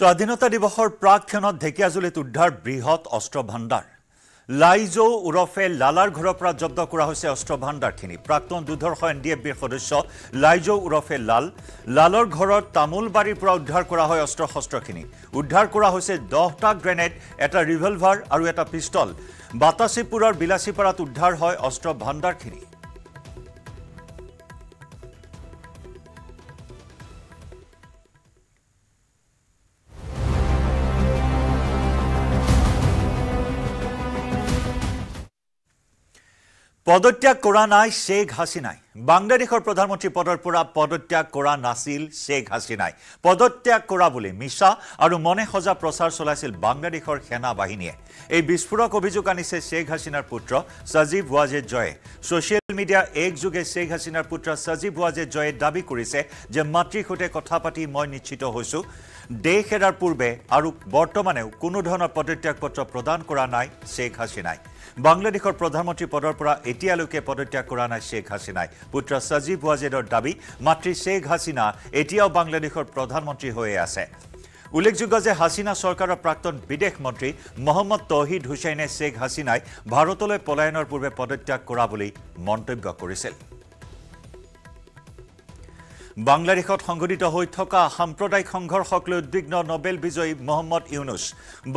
স্বাধীনতা দিবসৰ প্ৰাক্ষণত ঢেকীয়াজুলিত উদ্ধাৰ বৃহৎ অস্ত্ৰ ভাণ্ডাৰ লাইজো ওৰফে লালাৰ ঘৰৰ পৰা জব্দ কৰা হৈছে অস্ত্ৰ ভাণ্ডাৰখিনি প্ৰাক্তন দুৰ্ধৰ্ষ এন ডি এফ বিৰ সদস্য লাইজো ওৰফে লাল লালৰ ঘৰৰ তামোলবাৰীৰ পৰা উদ্ধাৰ কৰা হয় অস্ত্ৰ শস্ত্ৰখিনি উদ্ধাৰ কৰা হৈছে দহটা গ্ৰেনেড এটা ৰিভলভাৰ আৰু এটা পিষ্টল বাতাচিপুৰৰ বিলাচীপাৰাত উদ্ধাৰ হয় অস্ত্ৰ ভাণ্ডাৰখিনি পদত্যাগ কৰা নাই শ্বেখ হাছিনাই বাংলাদেশৰ প্ৰধানমন্ত্ৰী পদৰ পৰা পদত্যাগ কৰা নাছিল শ্বেখ হাছিনাই পদত্যাগ কৰা বুলি মিছা আৰু মনে সজা প্ৰচাৰ চলাইছিল বাংলাদেশৰ সেনা বাহিনীয়ে এই বিস্ফোৰক অভিযোগ আনিছে শ্বেখ হাছিনাৰ পুত্ৰ সজীৱ ৱাজে জয়ে ছ'চিয়েল মিডিয়া যোগে শ্বেখ হাছিনাৰ পুত্ৰ সজীৱ ৱাজে জয়ে দাবী কৰিছে যে মাতৃৰ সৈতে কথা পাতি মই নিশ্চিত হৈছোঁ দেশ এৰাৰ পূৰ্বে আৰু বৰ্তমানেও কোনো ধৰণৰ পদত্যাগ পত্ৰ প্ৰদান কৰা নাই শ্বেখ হাছিনাই বাংলাদেশৰ প্ৰধানমন্ত্ৰী পদৰ পৰা এতিয়ালৈকে পদত্যাগ কৰা নাই শ্বেখ হাছিনাই পুত্ৰ সজীৱ ৱাজেদৰ দাবী মাতৃ শ্বেখ হাছিনা এতিয়াও বাংলাদেশৰ প্ৰধানমন্ত্ৰী হৈয়ে আছে উল্লেখযোগ্য যে হাছিনা চৰকাৰৰ প্ৰাক্তন বিদেশ মন্ত্ৰী মহম্মদ তহিদ হুছেইনে শ্বেখ হাছিনাই ভাৰতলৈ পলায়নৰ পূৰ্বে পদত্যাগ কৰা বুলি মন্তব্য কৰিছিল বাংলাদেশত সংঘটিত হৈ থকা সাম্প্ৰদায়িক সংঘৰ্ষক লৈ উদ্বিগ্ন নবেল বিজয়ী মহম্মদ ইউনুছ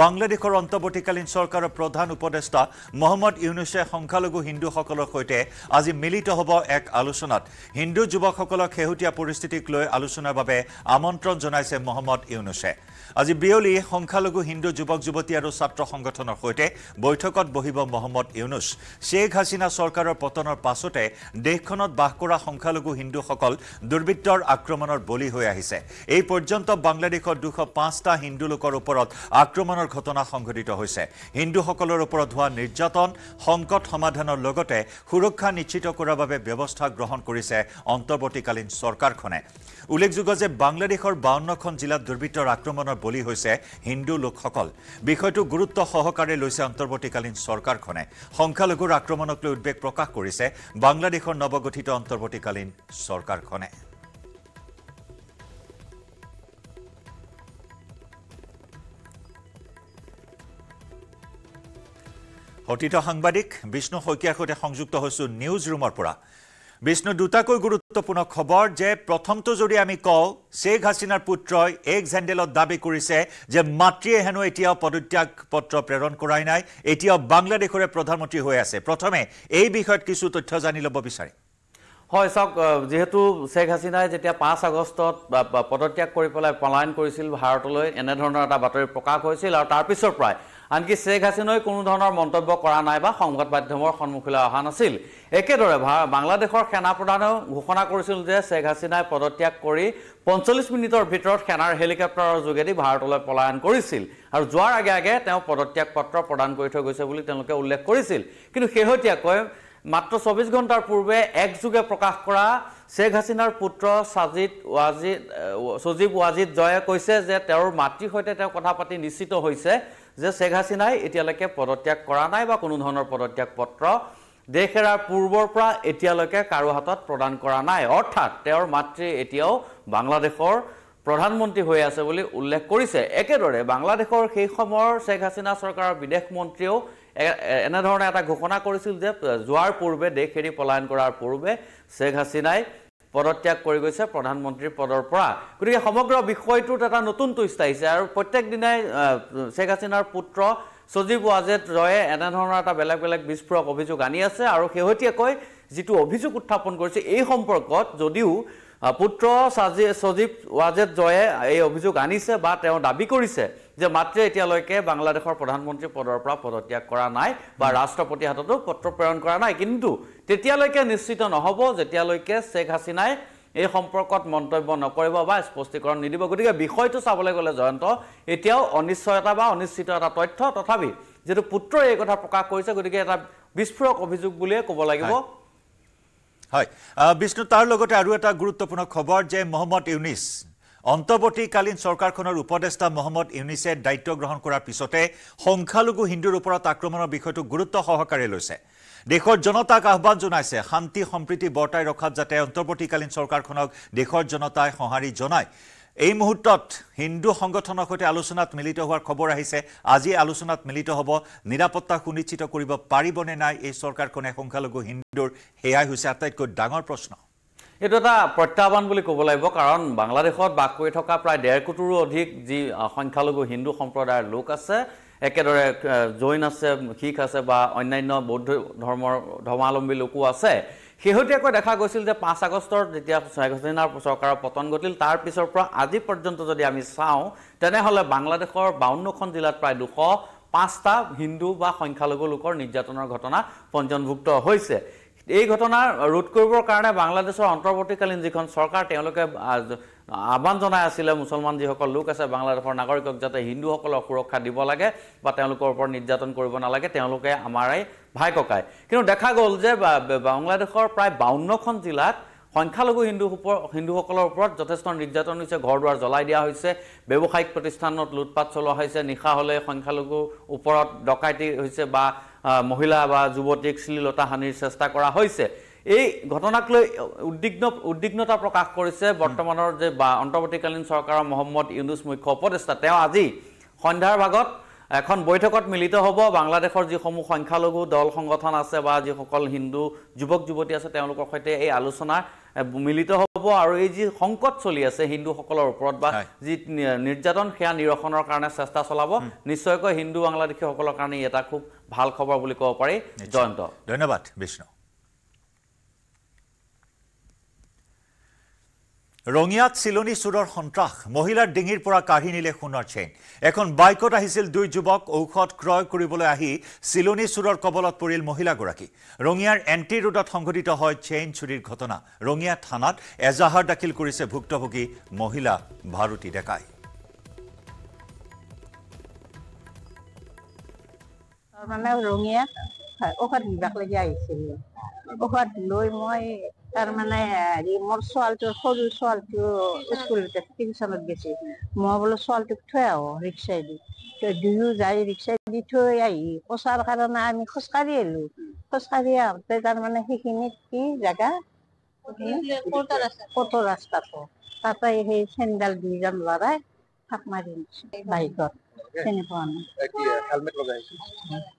বাংলাদেশৰ অন্তৱৰ্তীকালীন চৰকাৰৰ প্ৰধান উপদেষ্টা মহম্মদ ইউনুছে সংখ্যালঘু হিন্দুসকলৰ সৈতে আজি মিলিত হ'ব এক আলোচনাত হিন্দু যুৱকসকলক শেহতীয়া পৰিস্থিতিক লৈ আলোচনাৰ বাবে আমন্ত্ৰণ জনাইছে মহম্মদ ইউনুছে আজি বিয়লি সংখ্যালঘু হিন্দু যুৱক যুৱতী আৰু ছাত্ৰ সংগঠনৰ সৈতে বৈঠকত বহিব মহম্মদ ইউনুছ শ্বেখ হাছিনা চৰকাৰৰ পতনৰ পাছতে দেশখনত বাস কৰা সংখ্যালঘু হিন্দুসকল দুৰ্বৃত্ত দুৰ্বৃত্তৰ আক্ৰমণেৰ বলি হৈ আহিছে এই পৰ্যন্ত বাংলাদেশ দুশ পাঁচটা হিন্দু লোকৰ ওপৰত আক্ৰমণৰ ঘটনা সংঘটিত হৈছে হিন্দুসকলৰ ওপৰত হোৱা নিৰ্যাতন সংকট সমাধানৰ লগতে সুৰক্ষা নিশ্চিত কৰাৰ বাবে ব্যৱস্থা গ্ৰহণ কৰিছে অন্তৱৰ্তীকালীন চৰকাৰখনে উল্লেখযোগ্য যে বাংলাদেশৰ বাৱন্নখন জিলাত দুৰ্বৃত্তৰ আক্ৰমণৰ বলি হৈছে হিন্দু লোকসকল বিষয়টো গুৰুত্ব সহকাৰে লৈছে চৰকাৰখনে সংখ্যালঘুৰ আক্ৰমণক লৈ উদ্বেগ প্ৰকাশ কৰিছে বাংলাদেশৰ নৱগঠিত অন্তৰ্বৰ্তীকালীন চৰকাৰখনে অতীত সাংবাদিক বিষ্ণু শইকীয়াৰ সৈতে সংযুক্ত হৈছোঁ নিউজ ৰুমৰ পৰা বিষ্ণু দুটাকৈ গুৰুত্বপূৰ্ণ খবৰ যে প্ৰথমটো যদি আমি কওঁ শ্বেখ হাছিনাৰ পুত্ৰই এক হেণ্ডেলত দাবী কৰিছে যে মাতৃয়ে হেনো এতিয়াও পদত্যাগ পত্ৰ প্ৰেৰণ কৰাই নাই এতিয়াও বাংলাদেশৰে প্ৰধানমন্ত্ৰী হৈ আছে প্ৰথমে এই বিষয়ত কিছু তথ্য জানি ল'ব বিচাৰে হয় চাওক যিহেতু শ্বেখ হাছিনাই যেতিয়া পাঁচ আগষ্টত পদত্যাগ কৰি পেলাই পলায়ন কৰিছিল ভাৰতলৈ এনেধৰণৰ এটা বাতৰি প্ৰকাশ হৈছিল আৰু তাৰপিছৰ পৰাই আনকি শ্বেখ হাসিনাই কোনো ধৰণৰ মন্তব্য কৰা নাই বা সংবাদ মাধ্যমৰ সন্মুখলৈ অহা নাছিল একেদৰে বাংলাদেশৰ সেনা প্ৰধানেও ঘোষণা কৰিছিল যে শ্বেখ হাসিনাই পদত্যাগ কৰি পঞ্চল্লিছ মিনিটৰ ভিতৰত সেনাৰ হেলিকপ্টাৰৰ যোগেদি ভাৰতলৈ পলায়ন কৰিছিল আৰু যোৱাৰ আগে আগে তেওঁ পদত্যাগ পত্ৰ প্ৰদান কৰি থৈ গৈছে বুলি তেওঁলোকে উল্লেখ কৰিছিল কিন্তু শেহতীয়াকৈ মাত্ৰ চৌবিছ ঘণ্টাৰ পূৰ্বে একযোগে প্ৰকাশ কৰা শ্বেখ হাছিনাৰ পুত্ৰ ছাজিদ ৱাজিদ সজিব ৱাজিদ জয়ে কৈছে যে তেওঁৰ মাতৃৰ সৈতে তেওঁ কথা পাতি নিশ্চিত হৈছে যে শ্বেখ হাছিনাই এতিয়ালৈকে পদত্যাগ কৰা নাই বা কোনো ধৰণৰ পদত্যাগ পত্ৰ দেশ এৰাৰ পূৰ্বৰ পৰা এতিয়ালৈকে কাৰো হাতত প্ৰদান কৰা নাই অৰ্থাৎ তেওঁৰ মাতৃ এতিয়াও বাংলাদেশৰ প্ৰধানমন্ত্ৰী হৈ আছে বুলি উল্লেখ কৰিছে একেদৰে বাংলাদেশৰ সেই সময়ৰ শ্বেখ হাছিনা চৰকাৰৰ বিদেশ মন্ত্ৰীয়েও এনেধৰণে এটা ঘোষণা কৰিছিল যে যোৱাৰ পূৰ্বে দেশ এৰি পলায়ন কৰাৰ পূৰ্বে শ্বেখ হাছিনাই পদত্যাগ কৰি গৈছে প্ৰধানমন্ত্ৰীৰ পদৰ পৰা গতিকে সমগ্ৰ বিষয়টোত এটা নতুন টুইষ্ট আহিছে আৰু প্ৰত্যেক দিনাই শ্বেখ হাছিনাৰ পুত্ৰ সজীৱ ৱাজেদ ৰয়ে এনেধৰণৰ এটা বেলেগ বেলেগ বিস্ফোৰক অভিযোগ আনি আছে আৰু শেহতীয়াকৈ যিটো অভিযোগ উত্থাপন কৰিছে এই সম্পৰ্কত যদিও পুত্ৰ সজীৱ ৱাজেদ জয়ে এই অভিযোগ আনিছে বা তেওঁ দাবী কৰিছে যে মাত্ৰ এতিয়ালৈকে বাংলাদেশৰ প্ৰধানমন্ত্ৰী পদৰ পৰা পদত্যাগ কৰা নাই বা ৰাষ্ট্ৰপতিৰ হাততো পত্ৰ প্ৰেৰণ কৰা নাই কিন্তু তেতিয়ালৈকে নিশ্চিত নহ'ব যেতিয়ালৈকে শ্বেখ হাছিনাই এই সম্পৰ্কত মন্তব্য নকৰিব বা স্পষ্টীকৰণ নিদিব গতিকে বিষয়টো চাবলৈ গ'লে জয়ন্ত এতিয়াও অনিশ্চয়তা বা অনিশ্চিত এটা তথ্য তথাপি যিহেতু পুত্ৰই এই কথা প্ৰকাশ কৰিছে গতিকে এটা বিস্ফোৰক অভিযোগ বুলিয়ে ক'ব লাগিব হয় বিষ্ণু তাৰ লগতে আৰু এটা গুৰুত্বপূৰ্ণ খবৰ যে মহম্মদ ইউনিছ অন্তৱৰ্তীকালীন চৰকাৰখনৰ উপদেষ্টা মহম্মদ ইউনিছে দায়িত্ব গ্ৰহণ কৰাৰ পিছতে সংখ্যালঘু হিন্দুৰ ওপৰত আক্ৰমণৰ বিষয়টো গুৰুত্ব সহকাৰে লৈছে দেশৰ জনতাক আহ্বান জনাইছে শান্তি সম্প্ৰীতি বৰ্তাই ৰখাত যাতে অন্তৱৰ্তীকালীন চৰকাৰখনক দেশৰ জনতাই সঁহাৰি জনায় এই মুহূৰ্তত হিন্দু সংগঠনৰ সৈতে আলোচনাত মিলিত হোৱাৰ খবৰ আহিছে আজি আলোচনাত মিলিত হ'ব নিৰাপত্তা সুনিশ্চিত কৰিব পাৰিবনে নাই এই চৰকাৰখনে সংখ্যালঘু হিন্দুৰ সেয়াই হৈছে আটাইতকৈ ডাঙৰ প্ৰশ্ন এইটো এটা প্ৰত্যাহ্বান বুলি ক'ব লাগিব কাৰণ বাংলাদেশত বাস কৰি থকা প্ৰায় ডেৰ কোটিৰো অধিক যি সংখ্যালঘু হিন্দু সম্প্ৰদায়ৰ লোক আছে একেদৰে জৈন আছে শিখ আছে বা অন্যান্য বৌদ্ধ ধৰ্মৰ ধৰ্মাৱলম্বী লোকো আছে শেহতীয়াকৈ দেখা গৈছিল যে পাঁচ আগষ্টৰ যেতিয়া স্বাগতীনাৰ চৰকাৰৰ পতন ঘটিল তাৰ পিছৰ পৰা আজি পৰ্যন্ত যদি আমি চাওঁ তেনেহ'লে বাংলাদেশৰ বাৱন্নখন জিলাত প্ৰায় দুশ পাঁচটা হিন্দু বা সংখ্যালঘু লোকৰ নিৰ্যাতনৰ ঘটনা পঞ্জীয়নভুক্ত হৈছে এই ঘটনা ৰোধ কৰিবৰ কাৰণে বাংলাদেশৰ বাংলাদেশেৰ যিখন চৰকাৰ তেওঁলোকে আহ্বান জনাই আছিলে মুছলমান যিসকল লোক আছে বাংলাদেশৰ নাগৰিকক যাতে হিন্দুসকলক সুৰক্ষা দিব লাগে বা তেওঁলোকৰ ওপৰত ওপৰ নিৰ্যাতন কৰব না আমাৰাই ভাই ককাই কিন্তু দেখা গল যে বাংলাদেশৰ প্ৰায় বাৱন্নখন জিলাত সংখ্যালঘু হিন্দু হিন্দুসকলৰ ওপৰত যথেষ্ট নিৰ্যাতন হৈছে ঘৰ দুৱাৰ জ্বলাই দিয়া হৈছে ব্যৱসায়িক প্ৰতিষ্ঠানত লুটপাত চলোৱা হৈছে নিশা হলে সংখ্যালঘু ওপৰত ডকাইতি হৈছে বা মহিলা বা যুৱতীক শ্লীলতা হানিৰ চেষ্টা কৰা হৈছে এই ঘটনাক লৈ উদ্বিগ্ন উদ্বিগ্নতা প্ৰকাশ কৰিছে বৰ্তমানৰ যে বা অন্তৰ্বৰ্তীকালীন চৰকাৰৰ মহম্মদ ইউনুছ মুখ্য উপদেষ্টা তেওঁ আজি সন্ধ্যাৰ ভাগত এখন বৈঠকত মিলিত হ'ব বাংলাদেশৰ যিসমূহ সংখ্যালঘু দল সংগঠন আছে বা যিসকল হিন্দু যুৱক যুৱতী আছে তেওঁলোকৰ সৈতে এই আলোচনা মিলিত হ'ব আৰু এই যি সংকট চলি আছে হিন্দুসকলৰ ওপৰত বা যি নিৰ্যাতন সেয়া নিৰসনৰ কাৰণে চেষ্টা চলাব নিশ্চয়কৈ হিন্দু বাংলাদেশীসকলৰ কাৰণে ই এটা খুব ভাল খবৰ বুলি ক'ব পাৰি জয়ন্ত ধন্যবাদ বিষ্ণু ৰঙিয়াত চিলনী চুৰৰ সন্ত্ৰাস মহিলাৰ ডিঙিৰ পৰা কাঢ়ি নিলে সোণৰ চেইন এখন বাইকত আহিছিল দুই যুবক ঔষধ ক্ৰয় কৰিবলৈ আহি চিলনী চুৰৰ কবলত পৰিল মহিলাগৰাকী ৰঙিয়াৰ এন্টি ৰোডত সংঘটিত হয় চেইন চুৰিৰ ঘটনা ৰঙিয়া থানাত এজাহাৰ দাখিল কৰিছে ভুক্তভোগী মহিলা ভাৰতী ডেকাই মানে ৰঙিয়াত ঔষধ নিবাক লাগি আহিছিলোঁ ঔষধ তার মানে মোর ছোৱালটো সৰু ছোৱালীটো স্কুলতে টিউচনত গৈছে মই বোলো ছোৱালীটোক থৈ আহো ৰিক্সাই দি দুয়ো যাই ৰিক্সাই দি থৈ আহি পচাৰ কাৰণে আমি খোজকাঢ়ি আহিলো খোজকাঢ়ি আহোঁতে তাৰমানে সেইখিনিত কি জেগা কত ৰাস্তাটো তাতে সেই চেণ্ডেল দুইজন ল'ৰাই থাক মাৰি বাইকত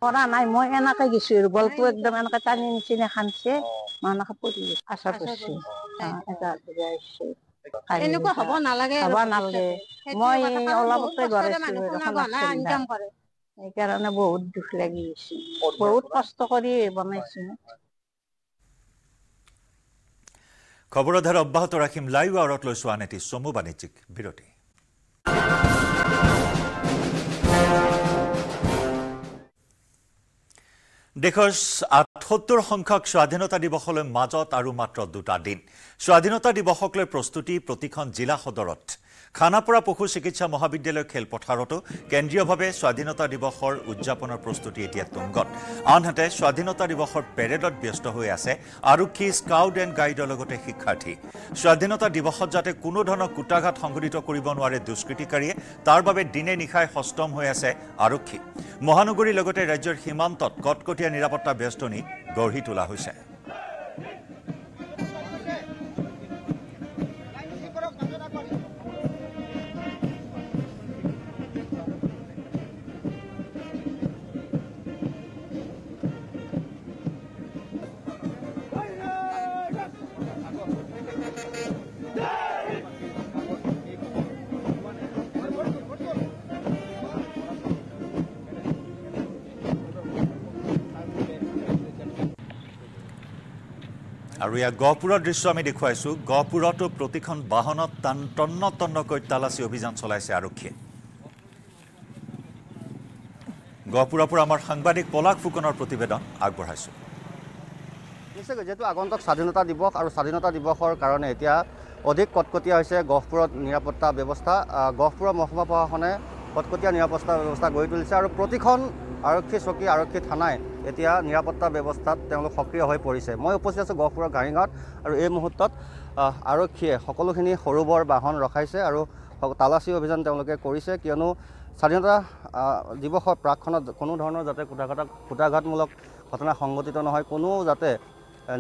পৰা নাই মই এনেকে গেছো আৰু গলটো একদম এনেকে টানি নিচিনা খান্দছে মই এনেকে পৰি আশা কৰিছো খবৰ অধাৰ অব্যাহত ৰাখিম লাইভ আৱৰত লৈছো আন এটি চমু বাণিজ্যিক বিৰতি দেশৰ আঠসত্তৰ সংখ্যক স্বাধীনতা দিৱসলৈ মাজত আৰু মাত্ৰ দুটা দিন স্বাধীনতা দিৱসক লৈ প্ৰস্তুতি প্ৰতিখন জিলা সদৰত খানাপৰা পশু চিকিৎসা মহাবিদ্যালয় খেলপথাৰতো কেন্দ্ৰীয়ভাৱে স্বাধীনতা দিৱসৰ উদযাপনৰ প্ৰস্তুতি এতিয়া তুংগত আনহাতে স্বাধীনতা দিৱসৰ পেৰেডত ব্যস্ত হৈ আছে আৰক্ষী স্কাউট এণ্ড গাইডৰ লগতে শিক্ষাৰ্থী স্বাধীনতা দিৱসত যাতে কোনো ধৰণৰ কোটাঘাট সংঘটিত কৰিব নোৱাৰে দুষ্কৃতিকাৰীয়ে তাৰ বাবে দিনে নিশাই সষ্টম হৈ আছে আৰক্ষী মহানগৰীৰ লগতে ৰাজ্যৰ সীমান্তত কটকটীয়া নিৰাপত্তা বেষ্টনী গঢ়ি তোলা হৈছে আৰু ইয়াৰ গহপুৰৰ দৃশ্য আমি দেখুৱাইছোঁ গহপুৰতো প্ৰতিখন বাহনত টান তন্ন তন্নকৈ তালাচী অভিযান চলাইছে আৰক্ষীয়ে গহপুৰৰ পৰা আমাৰ সাংবাদিক পলাশ ফুকনৰ প্ৰতিবেদন আগবঢ়াইছোঁ নিশ্চয়কৈ যিহেতু আগন্তক স্বাধীনতা দিৱস আৰু স্বাধীনতা দিৱসৰ কাৰণে এতিয়া অধিক কটকটীয়া হৈছে গহপুৰত নিৰাপত্তা ব্যৱস্থা গহপুৰৰ মহকুমা প্ৰশাসনে কটকটীয়া নিৰাপত্তা ব্যৱস্থা গঢ়ি তুলিছে আৰু প্ৰতিখন আৰক্ষী চকী আৰক্ষী থানাই এতিয়া নিৰাপত্তা ব্যৱস্থাত তেওঁলোক সক্ৰিয় হৈ পৰিছে মই উপস্থিত আছোঁ গহপুৰৰ গাড়ীগাঁৱত আৰু এই মুহূৰ্তত আৰক্ষীয়ে সকলোখিনি সৰু বৰ বাহন ৰখাইছে আৰু তালাচী অভিযান তেওঁলোকে কৰিছে কিয়নো স্বাধীনতা দিৱসৰ প্ৰাকখনত কোনো ধৰণৰ যাতে কুটাঘাত কুটাঘাতমূলক ঘটনা সংঘটিত নহয় কোনো যাতে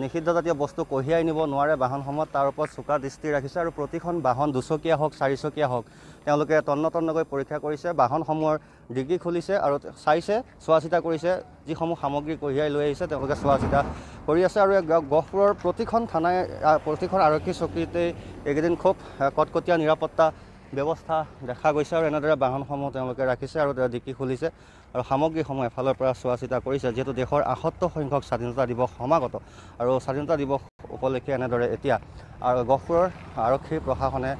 নিষিদ্ধজাতীয় বস্তু কঢ়িয়াই নিব নোৱাৰে বাহনসমূহত তাৰ ওপৰত চোকা দৃষ্টি ৰাখিছে আৰু প্ৰতিখন বাহন দুচকীয়া হওক চাৰিচকীয়া হওক তেওঁলোকে তন্নতন্নকৈ পৰীক্ষা কৰিছে বাহনসমূহৰ ডিগ্ৰী খুলিছে আৰু চাইছে চোৱা চিতা কৰিছে যিসমূহ সামগ্ৰী কঢ়িয়াই লৈ আহিছে তেওঁলোকে চোৱা চিতা কৰি আছে আৰু গহপুৰৰ প্ৰতিখন থানাই প্ৰতিখন আৰক্ষী চকীতেই এইকেইদিন খুব কটকটীয়া নিৰাপত্তা ব্যৱস্থা দেখা গৈছে আৰু এনেদৰে বাহনসমূহ তেওঁলোকে ৰাখিছে আৰু ডিকি খুলিছে আৰু সামগ্ৰীসমূহ এফালৰ পৰা চোৱা চিতা কৰিছে যিহেতু দেশৰ আসত্তৰ সংখ্যক স্বাধীনতা দিৱস সমাগত আৰু স্বাধীনতা দিৱস উপলক্ষে এনেদৰে এতিয়া আৰু গহপুৰৰ আৰক্ষী প্ৰশাসনে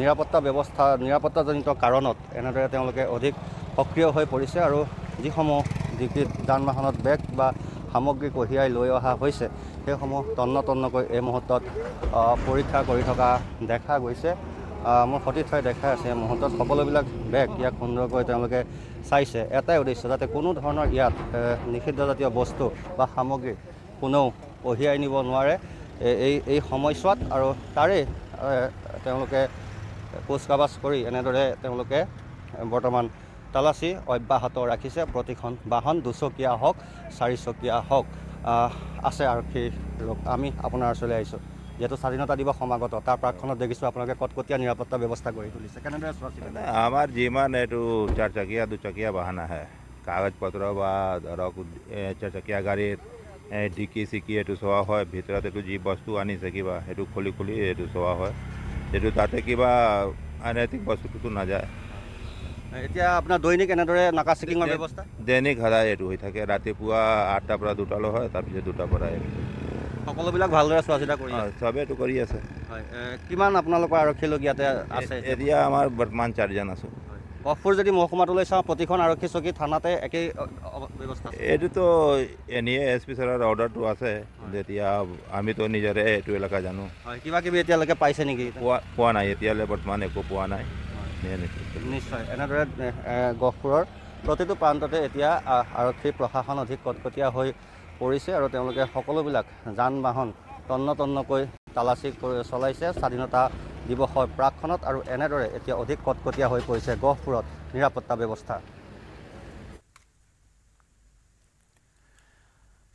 নিৰাপত্তা ব্যৱস্থা নিৰাপত্তাজনিত কাৰণত এনেদৰে তেওঁলোকে অধিক সক্ৰিয় হৈ পৰিছে আৰু যিসমূহ ডিকিত যান বাহনত বেগ বা সামগ্ৰী কঢ়িয়াই লৈ অহা হৈছে সেইসমূহ তন্ন তন্নকৈ এই মুহূৰ্তত পৰীক্ষা কৰি থকা দেখা গৈছে মোৰ সতীৰ্থই দেখাই আছে মুহূৰ্তত সকলোবিলাক বেগ ইয়াক সুন্দৰকৈ তেওঁলোকে চাইছে এটাই উদ্দেশ্য যাতে কোনো ধৰণৰ ইয়াত নিষিদ্ধজাতীয় বস্তু বা সামগ্ৰী কোনেও কঢ়িয়াই নিব নোৱাৰে এই এই সময়ছোৱাত আৰু তাৰে তেওঁলোকে কোচ কাবাজ কৰি এনেদৰে তেওঁলোকে বৰ্তমান তালাচী অব্যাহত ৰাখিছে প্ৰতিখন বাহন দুচকীয়া হওক চাৰিচকীয়া হওক আছে আৰক্ষীৰ আমি আপোনাৰ ওচৰলৈ আহিছোঁ যিহেতু স্বাধীনতা দিৱস সমাগত তাৰ প্ৰাকখনত দেখিছোঁ আপোনালোকে কটকটীয়া নিৰাপত্তা ব্যৱস্থা গঢ়ি তুলিছে কেনেদৰে চোৱা আমাৰ যিমান এইটো চাৰিচকীয়া দুচকীয়া বাহন আহে কাগজ পত্ৰ বা ধৰক চাৰিচকীয়া গাড়ীত ঢিকি চিকি এইটো চোৱা হয় ভিতৰত এইটো যি বস্তু আনিছে কিবা সেইটো খুলি খুলি এইটো চোৱা হয় সেইটো তাতে কিবা অনৈতিক বস্তুটোতো নাযায় এতিয়া আপোনাৰ দৈনিক এনেদৰে নাকা চিকিঙৰ ব্যৱস্থা দৈনিক সদায় এইটো হৈ থাকে ৰাতিপুৱা আঠটাৰ পৰা দুটালৈ হয় তাৰপিছত দুটাৰ পৰা এইটো সকলোবিলাক ভালদৰে চোৱা চিতা কৰি আছে সবেইটো কৰি আছে হয় কিমান আপোনালোকৰ আৰক্ষী লোক ইয়াতে আছে এতিয়া আমাৰ বৰ্তমান চাৰিজন আছোঁ কফপুৰ যদি মহকুমাটোলৈ চাওঁ প্ৰতিখন আৰক্ষী চকী থানাতে একেই ব্যৱস্থা এইটোতো এন এ এছ পি চাৰৰ অৰ্ডাৰটো আছে যেতিয়া আমিতো নিজৰে এইটো এলেকা জানো হয় কিবা কিবি এতিয়ালৈকে পাইছে নেকি পোৱা পোৱা নাই এতিয়ালৈ বৰ্তমান একো পোৱা নাই নিশ্চয় এনেদৰে গহপুৰৰ প্ৰতিটো প্ৰান্ততে এতিয়া আৰক্ষী প্ৰশাসন অধিক কটকটীয়া হৈ পৰিছে আৰু তেওঁলোকে সকলোবিলাক যান বাহন তন্ন তন্নকৈ তালাচী চলাইছে স্বাধীনতা দিৱসৰ প্ৰাকখনত আৰু এনেদৰে এতিয়া অধিক কটকটীয়া হৈ পৰিছে গহপুৰত নিৰাপত্তা ব্যৱস্থা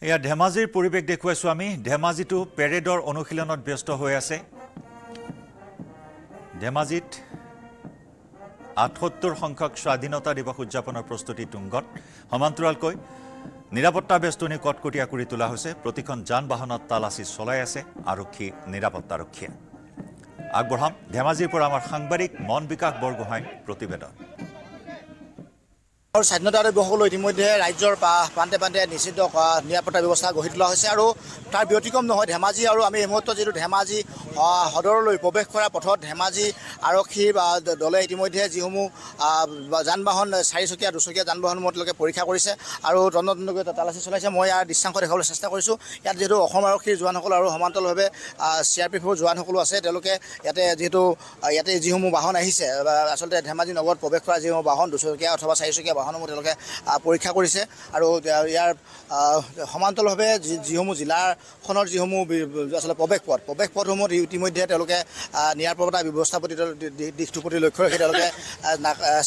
এয়া ধেমাজিৰ পৰিৱেশ দেখুৱাইছোঁ আমি ধেমাজিতো পেৰেডৰ অনুশীলনত ব্যস্ত হৈ আছে ধেমাজিত আঠসত্তৰ সংখ্যক স্বাধীনতা দিৱস উদযাপনৰ প্ৰস্তুতি তুংগত সমান্তৰালকৈ নিৰাপত্তা বেষ্টনী কটকটীয়া কৰি তোলা হৈছে প্ৰতিখন যান বাহনত তালাচী চলাই আছে আৰক্ষী নিৰাপত্তাৰক্ষীয়ে আগবঢ়াম ধেমাজিৰ পৰা আমাৰ সাংবাদিক মন বিকাশ বৰগোহাই প্ৰতিবেদন আৰু স্বাধীনতা দিৱসকলৈ ইতিমধ্যে ৰাজ্যৰ প্ৰান্তে প্ৰান্তে নিশ্চিত নিৰাপত্তা ব্যৱস্থা গঢ়ি তোলা হৈছে আৰু তাৰ ব্যতিক্ৰম নহয় ধেমাজি আৰু আমি এই মুহূৰ্তত যিটো ধেমাজি সদৰলৈ প্ৰৱেশ কৰা পথত ধেমাজি আৰক্ষীৰ দলে ইতিমধ্যে যিসমূহ যান বাহন চাৰিচকীয়া দুচকীয়া যান বাহনসমূহ তেওঁলোকে পৰীক্ষা কৰিছে আৰু তন্নতন্নকৈ তালাচী চলাইছে মই ইয়াৰ দৃশ্যাংশ দেখাবলৈ চেষ্টা কৰিছোঁ ইয়াত যিহেতু অসম আৰক্ষীৰ জোৱানসকল আৰু সমান্তৰালভাৱে চি আৰ পি এফৰ জোৱানসকলো আছে তেওঁলোকে ইয়াতে যিহেতু ইয়াতে যিসমূহ বাহন আহিছে আচলতে ধেমাজি নগৰত প্ৰৱেশ কৰা যিসমূহ বাহন দুচকীয়া অথবা চাৰিচকীয়া বাহনসমূহ তেওঁলোকে পৰীক্ষা কৰিছে আৰু ইয়াৰ সমান্তৰালভাৱে যিসমূহ জিলাখনৰ যিসমূহ আচলতে প্ৰৱেশ পথ প্ৰৱেশ পথসমূহত ইতিমধ্যে তেওঁলোকে নিৰাপত্তা ব্যৱস্থাৰ প্ৰতি দিশটোৰ প্ৰতি লক্ষ্য ৰাখি তেওঁলোকে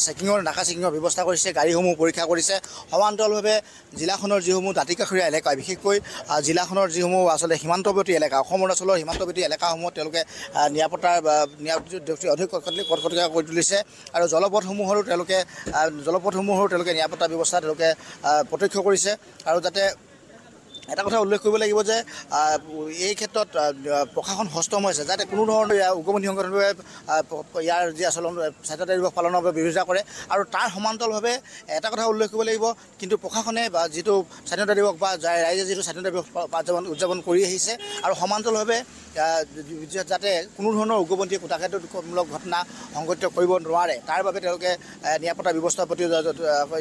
চেকিঙৰ নাকা চেকিঙৰ ব্যৱস্থা কৰিছে গাড়ীসমূহ পৰীক্ষা কৰিছে সমান্তৰালভাৱে জিলাখনৰ যিসমূহ দাঁতিকাষৰীয়া এলেকা বিশেষকৈ জিলাখনৰ যিসমূহ আচলতে সীমান্তৱৰ্তী এলেকা অসম অৰুণাচলৰ সীমান্তৱৰ্তী এলেকাসমূহত তেওঁলোকে নিৰাপত্তাৰ অধিক কটকটীয়া কৰি তুলিছে আৰু জলপথসমূহৰো তেওঁলোকে জলপথসমূহৰো ধৰোঁ নিৰাপত্তা ব্যৱস্থা তেওঁলোকে প্ৰত্যক্ষ কৰিছে আৰু যাতে এটা কথা উল্লেখ কৰিব লাগিব যে এই ক্ষেত্ৰত প্ৰশাসন সষ্টম হৈছে যাতে কোনো ধৰণৰ উগমনি সংগঠনটোৱে ইয়াৰ যি আচলন স্বাধীনতা দিৱস পালনৰ বাবে বিৰোধিতা কৰে আৰু তাৰ সমান্তৰালভাৱে এটা কথা উল্লেখ কৰিব লাগিব কিন্তু প্ৰশাসনে বা যিটো স্বাধীনতা দিৱস বা ৰাইজে যিটো স্বাধীনতা দিৱস উদযাপন কৰি আহিছে আৰু সমান্তৰালভাৱে যাতে কোনো ধৰণৰ উগ্ৰপন্থীয়ে কোটাক্ষেত্ৰমূলক ঘটনা সংঘটিত কৰিব নোৱাৰে তাৰ বাবে তেওঁলোকে নিৰাপত্তা ব্যৱস্থাৰ প্ৰতি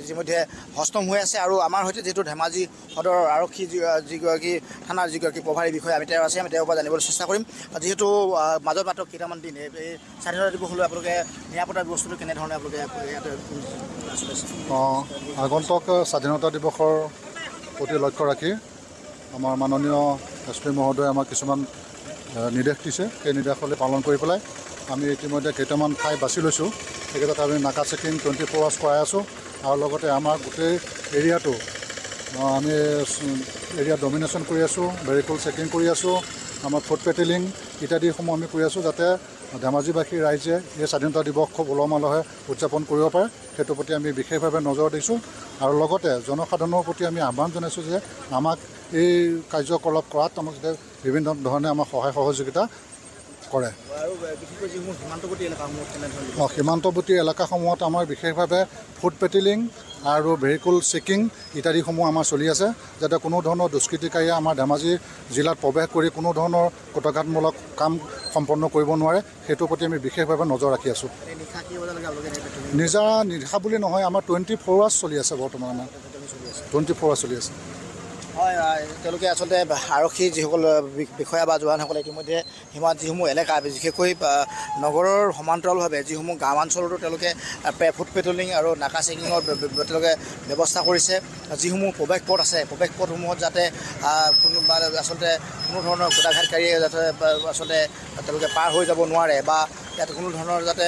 ইতিমধ্যে হস্তম হৈ আছে আৰু আমাৰ সৈতে যিহেতু ধেমাজি সদৰৰ আৰক্ষী যিগৰাকী থানাৰ যিগৰাকী প্ৰভাৰী বিষয়ে আমি তেওঁ আছে আমি তেওঁৰ পৰা জানিবলৈ চেষ্টা কৰিম যিহেতু মাজত মাত্ৰ কেইটামান দিন এই স্বাধীনতা দিৱস হ'লেও আপোনালোকে নিৰাপত্তা ব্যৱস্থাটো কেনেধৰণে আপোনালোকে ইয়াতে অঁ আগন্তক স্বাধীনতা দিৱসৰ প্ৰতি লক্ষ্য ৰাখি আমাৰ মাননীয় এছ পি মহোদয়ে আমাক কিছুমান নিৰ্দেশ দিছে সেই নিৰ্দেশলৈ পালন কৰি পেলাই আমি ইতিমধ্যে কেইটামান ঠাই বাছি লৈছোঁ সেইকেইটাত আমি নাকা চেকিং টুৱেণ্টি ফ'ৰ আৱাৰ্ছ কৰাই আছোঁ আৰু লগতে আমাৰ গোটেই এৰিয়াটো আমি এৰিয়া ডমিনেশ্যন কৰি আছোঁ ভেৰিকল চেকিং কৰি আছোঁ আমাৰ ফুড পেটেলিং ইত্যাদিসমূহ আমি কৰি আছোঁ যাতে ধেমাজিবাসী ৰাইজে এই স্বাধীনতা দিৱস খুব উলহ মালহে উদযাপন কৰিব পাৰে সেইটোৰ প্ৰতি আমি বিশেষভাৱে নজৰ দিছোঁ আৰু লগতে জনসাধাৰণৰ প্ৰতি আমি আহ্বান জনাইছোঁ যে আমাক এই কাৰ্যকলাপ কৰাত আমাক যাতে বিভিন্ন ধৰণে আমাক সহায় সহযোগিতা কৰে অঁ সীমান্তৱৰ্তী এলেকাসমূহত আমাৰ বিশেষভাৱে ফুড পেটিলিং আৰু ভেহিকুল চেকিং ইত্যাদিসমূহ আমাৰ চলি আছে যাতে কোনো ধৰণৰ দুষ্কৃতিকাৰীয়ে আমাৰ ধেমাজি জিলাত প্ৰৱেশ কৰি কোনো ধৰণৰ কটকাতমূলক কাম সম্পন্ন কৰিব নোৱাৰে সেইটোৰ প্ৰতি আমি বিশেষভাৱে নজৰ ৰাখি আছোঁ নিজা নিশা বুলি নহয় আমাৰ টুৱেণ্টি ফ'ৰ আৱাৰ্ছ চলি আছে বৰ্তমান আমাৰ টুৱেণ্টি ফ'ৰ আৱাৰ্ছ চলি আছে হয় তেওঁলোকে আচলতে আৰক্ষী যিসকল বিষয়া বা জোৱানসকলে ইতিমধ্যে সীমাত যিসমূহ এলেকা বিশেষকৈ নগৰৰ সমান্তৰালভাৱে যিসমূহ গাঁও অঞ্চলতো তেওঁলোকে ফুড পেট্ৰলিং আৰু নাকা চেকিঙৰ তেওঁলোকে ব্যৱস্থা কৰিছে যিসমূহ প্ৰৱেশ পথ আছে প্ৰৱেশ পথসমূহত যাতে কোনো বা আচলতে কোনো ধৰণৰ গোটাঘাটকাৰীয়ে যাতে আচলতে তেওঁলোকে পাৰ হৈ যাব নোৱাৰে বা ইয়াত কোনো ধৰণৰ যাতে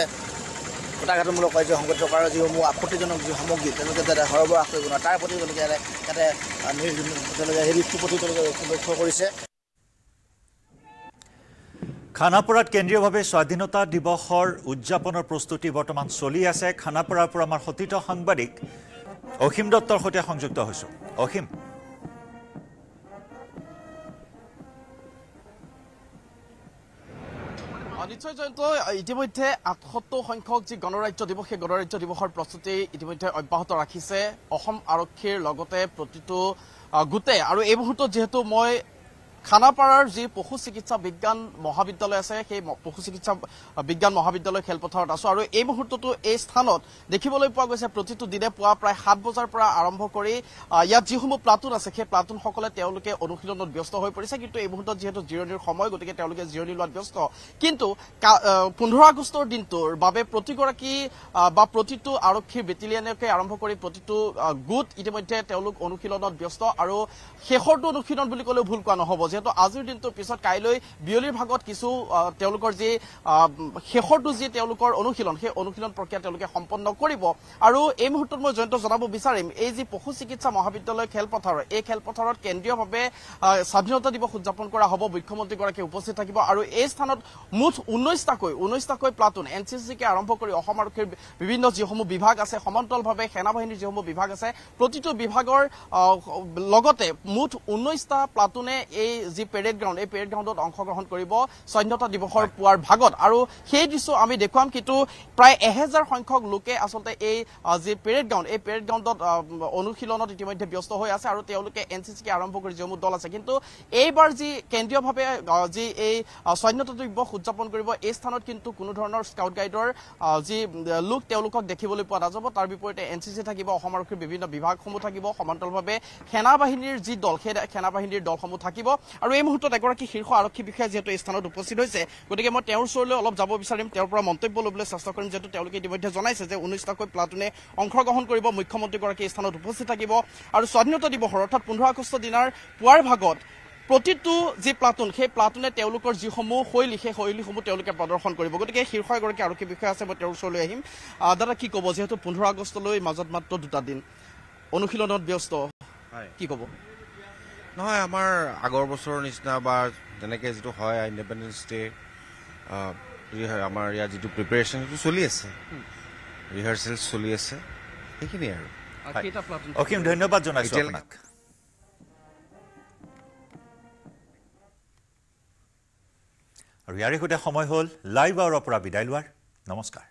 কুটাঘাতমূলক কাৰ্য সংগঠিত কৰাৰ যিসমূহ আপত্তিজনক যি সামগ্ৰী তেওঁলোকে যাতে সৰবৰাহ কৰিব নোৱাৰে তাৰ প্ৰতি তেওঁলোকে যাতে তেওঁলোকে সেই ৰিস্কটোৰ প্ৰতি তেওঁলোকে লক্ষ্য কৰিছে খানাপাৰাত কেন্দ্ৰীয়ভাৱে স্বাধীনতা দিৱসৰ উদযাপনৰ প্ৰস্তুতি বৰ্তমান চলি আছে খানাপাৰাৰ পৰা আমাৰ সতীৰ্থ সাংবাদিক অসীম দত্তৰ সৈতে সংযুক্ত হৈছোঁ অসীম নিশ্চয় জয়ন্ত ইতিমধ্যে আঠসত্তৰ সংখ্যক যি গণৰাজ্য দিৱস সেই গণৰাজ্য দিৱসৰ প্ৰস্তুতি ইতিমধ্যে অব্যাহত ৰাখিছে অসম আৰক্ষীৰ লগতে প্ৰতিটো গোটে আৰু এই মুহূৰ্তত যিহেতু মই খানাপাৰাৰ যি পশু চিকিৎসা বিজ্ঞান মহাবিদ্যালয় আছে সেই পশু চিকিৎসা বিজ্ঞান মহাবিদ্যালয় খেলপথাৰত আছো আৰু এই মুহূৰ্ততো এই স্থানত দেখিবলৈ পোৱা গৈছে প্ৰতিটো দিনে পুৱা প্ৰায় সাত বজাৰ পৰা আৰম্ভ কৰি ইয়াত যিসমূহ প্লাটুন আছে সেই প্লাটুনসকলে তেওঁলোকে অনুশীলনত ব্যস্ত হৈ পৰিছে কিন্তু এই মুহূৰ্তত যিহেতু জিৰণিৰ সময় গতিকে তেওঁলোকে জিৰণি লোৱাত ব্যস্ত কিন্তু পোন্ধৰ আগষ্টৰ দিনটোৰ বাবে প্ৰতিগৰাকী বা প্ৰতিটো আৰক্ষী বেটেলিয়ানকে আৰম্ভ কৰি প্ৰতিটো গোট ইতিমধ্যে তেওঁলোক অনুশীলনত ব্যস্ত আৰু শেষৰটো অনুশীলন বুলি ক'লেও ভুল কোৱা নহ'ব যে যিহেতু আজিৰ দিনটোৰ পিছত কাইলৈ বিয়লিৰ ভাগত কিছু তেওঁলোকৰ যি শেষৰটো যি তেওঁলোকৰ অনুশীলন সেই অনুশীলন প্ৰক্ৰিয়া তেওঁলোকে সম্পন্ন কৰিব আৰু এই মুহূৰ্তত মই জয়ন্ত জনাব বিচাৰিম এই যি পশু চিকিৎসা মহাবিদ্যালয় খেলপথাৰৰ এই খেলপথাৰত কেন্দ্ৰীয়ভাৱে স্বাধীনতা দিৱস উদযাপন কৰা হ'ব মুখ্যমন্ত্ৰীগৰাকী উপস্থিত থাকিব আৰু এই স্থানত মুঠ ঊনৈশটাকৈ ঊনৈশটাকৈ প্লাটুন এন চি চিকে আৰম্ভ কৰি অসম আৰক্ষীৰ বিভিন্ন যিসমূহ বিভাগ আছে সেনা বাহিনীৰ যিসমূহ বিভাগ আছে প্ৰতিটো বিভাগৰ লগতে মুঠ ঊনৈশটা প্লাটুনে এই যি পেৰেড গ্ৰাউণ্ড এই পেৰেড গ্ৰাউণ্ডত অংশগ্ৰহণ কৰিব স্বাধীনতা দিৱসৰ পুৱাৰ ভাগত আৰু সেই দৃশ্য আমি দেখুৱাম কিন্তু প্ৰায় এহেজাৰ সংখ্যক লোকে আচলতে এই যি পেৰেড গ্ৰাউণ্ড এই পেৰেড গ্ৰাউণ্ডত অনুশীলনত ইতিমধ্যে ব্যস্ত হৈ আছে আৰু তেওঁলোকে এন চি চি কে আৰম্ভ কৰি যিসমূহ দল আছে কিন্তু এইবাৰ যি কেন্দ্ৰীয়ভাৱে যি এই স্বাধীনতা দিৱস উদযাপন কৰিব এই স্থানত কিন্তু কোনো ধৰণৰ স্কাউট গাইডৰ যি লোক তেওঁলোকক দেখিবলৈ পোৱা নাযাব তাৰ বিপৰীতে এন চি চি থাকিব অসম আৰক্ষীৰ বিভিন্ন বিভাগসমূহ থাকিব সমান্তৰালভাৱে বাহিনীৰ যি দল সেই সেনাবাহিনীৰ দলসমূহ থাকিব আৰু এই মুহূৰ্তত এগৰাকী শীৰ্ষ আৰক্ষী বিষয়া যিহেতু এই স্থানত উপস্থিত হৈছে গতিকে মই তেওঁৰ ওচৰলৈ অলপ যাব বিচাৰিম তেওঁৰ পৰা মন্তব্য ল'বলৈ চেষ্টা কৰিম যিহেতু তেওঁলোকে ইতিমধ্যে জনাইছে যে ঊনৈছটাকৈ প্লাটুনে অংশগ্ৰহণ কৰিব মুখ্যমন্ত্ৰীগৰাকী এই স্থানত উপস্থিত থাকিব আৰু স্বাধীনতা দিৱসৰ অৰ্থাৎ পোন্ধৰ আগষ্ট দিনাৰ পুৱাৰ ভাগত প্ৰতিটো যি প্লাটুন সেই প্লাটুনে তেওঁলোকৰ যিসমূহ শৈলী সেই শৈলীসমূহ তেওঁলোকে প্ৰদৰ্শন কৰিব গতিকে শীৰ্ষ এগৰাকী আৰক্ষী বিষয়া আছে মই তেওঁৰ ওচৰলৈ আহিম দাদা কি ক'ব যিহেতু পোন্ধৰ আগষ্টলৈ মাজত মাত্ৰ দুটা দিন অনুশীলনত ব্যস্ত কি ক'ব নহয় আমাৰ আগৰ বছৰৰ নিচিনা বা তেনেকৈ যিটো হয় ইণ্ডিপেণ্ডেঞ্চ ডে আমাৰ ইয়াত যিটো প্ৰিপেৰেশ্যন সেইটো চলি আছে ৰিহাৰ্চেল চলি আছে সেইখিনিয়ে আৰু অসীম ধন্যবাদ জনাইছোঁ আপোনাক আৰু ইয়াৰে সৈতে সময় হ'ল লাইভ আৱাৰৰ পৰা বিদায় লোৱাৰ নমস্কাৰ